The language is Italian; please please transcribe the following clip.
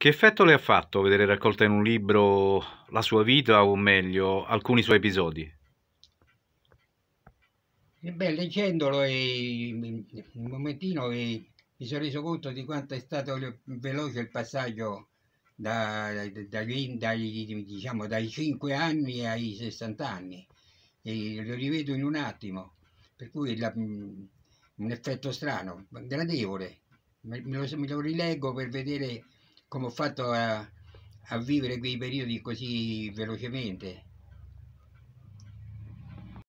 Che effetto le ha fatto vedere raccolta in un libro la sua vita o meglio alcuni suoi episodi? E eh, beh, leggendolo e, un momentino e, mi sono reso conto di quanto è stato veloce il passaggio da, da, dai, diciamo, dai 5 anni ai 60 anni e lo rivedo in un attimo, per cui la, un effetto strano, gradevole, me lo, me lo rileggo per vedere come ho fatto a, a vivere quei periodi così velocemente.